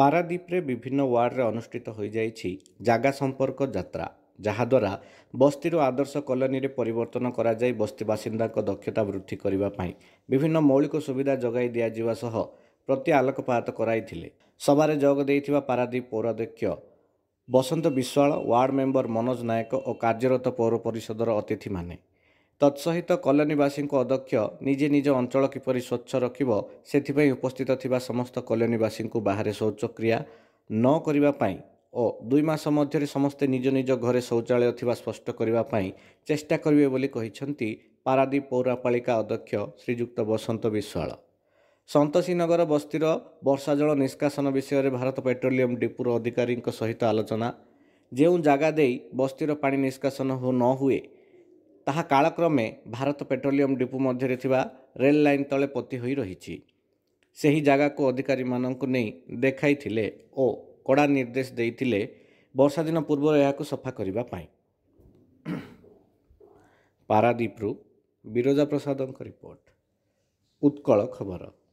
ପାରାଦ୍ୱୀପରେ ବିଭିନ୍ନ ୱାର୍ଡ଼ରେ ଅନୁଷ୍ଠିତ ହୋଇଯାଇଛି ଜାଗା ସମ୍ପର୍କ ଯାତ୍ରା ଯାହାଦ୍ୱାରା ବସ୍ତିରୁ ଆଦର୍ଶ କଲୋନୀରେ ପରିବର୍ତ୍ତନ କରାଯାଇ ବସ୍ତି ବାସିନ୍ଦାଙ୍କ ଦକ୍ଷତା ବୃଦ୍ଧି କରିବା ପାଇଁ ବିଭିନ୍ନ ମୌଳିକ ସୁବିଧା ଯୋଗାଇ ଦିଆଯିବା ସହ ପ୍ରତି ଆଲୋକପାତ କରାଇଥିଲେ ସଭାରେ ଯୋଗ ଦେଇଥିବା ପାରାଦ୍ୱୀପ ପୌରାଧ୍ୟକ୍ଷ ବସନ୍ତ ବିଶ୍ୱାଳ ୱାର୍ଡ଼ ମେମ୍ବର ମନୋଜ ନାୟକ ଓ କାର୍ଯ୍ୟରତ ପୌର ପରିଷଦର ଅତିଥିମାନେ ତତ୍ସହିତ କଲୋନୀବାସୀଙ୍କ ଅଧ୍ୟକ୍ଷ ନିଜେ ନିଜ ଅଞ୍ଚଳ କିପରି ସ୍ୱଚ୍ଛ ରଖିବ ସେଥିପାଇଁ ଉପସ୍ଥିତ ଥିବା ସମସ୍ତ କଲୋନୀବାସୀଙ୍କୁ ବାହାରେ ଶୌଚକ୍ରିୟା ନ କରିବା ପାଇଁ ଓ ଦୁଇ ମାସ ମଧ୍ୟରେ ସମସ୍ତେ ନିଜ ନିଜ ଘରେ ଶୌଚାଳୟ ଥିବା ସ୍ପଷ୍ଟ କରିବା ପାଇଁ ଚେଷ୍ଟା କରିବେ ବୋଲି କହିଛନ୍ତି ପାରାଦୀପ ପୌରପାଳିକା ଅଧ୍ୟକ୍ଷ ଶ୍ରୀଯୁକ୍ତ ବସନ୍ତ ବିଶ୍ୱାଳ ସନ୍ତୋଷୀନଗର ବସ୍ତିର ବର୍ଷା ଜଳ ନିଷ୍କାସନ ବିଷୟରେ ଭାରତ ପେଟ୍ରୋଲିୟମ୍ ଡିପୋର ଅଧିକାରୀଙ୍କ ସହିତ ଆଲୋଚନା ଯେଉଁ ଜାଗା ଦେଇ ବସ୍ତିର ପାଣି ନିଷ୍କାସନ ନ ହୁଏ ତାହା କାଳକ୍ରମେ ଭାରତ ପେଟ୍ରୋଲିୟମ୍ ଡିପୋ ମଧ୍ୟରେ ଥିବା ରେଲ ଲାଇନ୍ ତଳେ ପୋତି ହୋଇ ରହିଛି ସେହି ଜାଗାକୁ ଅଧିକାରୀମାନଙ୍କୁ ନେଇ ଦେଖାଇଥିଲେ ଓ କଡ଼ା ନିର୍ଦ୍ଦେଶ ଦେଇଥିଲେ ବର୍ଷା ଦିନ ପୂର୍ବରୁ ଏହାକୁ ସଫା କରିବା ପାଇଁ ପାରାଦୀପରୁ ବିରଜା ପ୍ରସାଦଙ୍କ ରିପୋର୍ଟ ଉତ୍କଳ ଖବର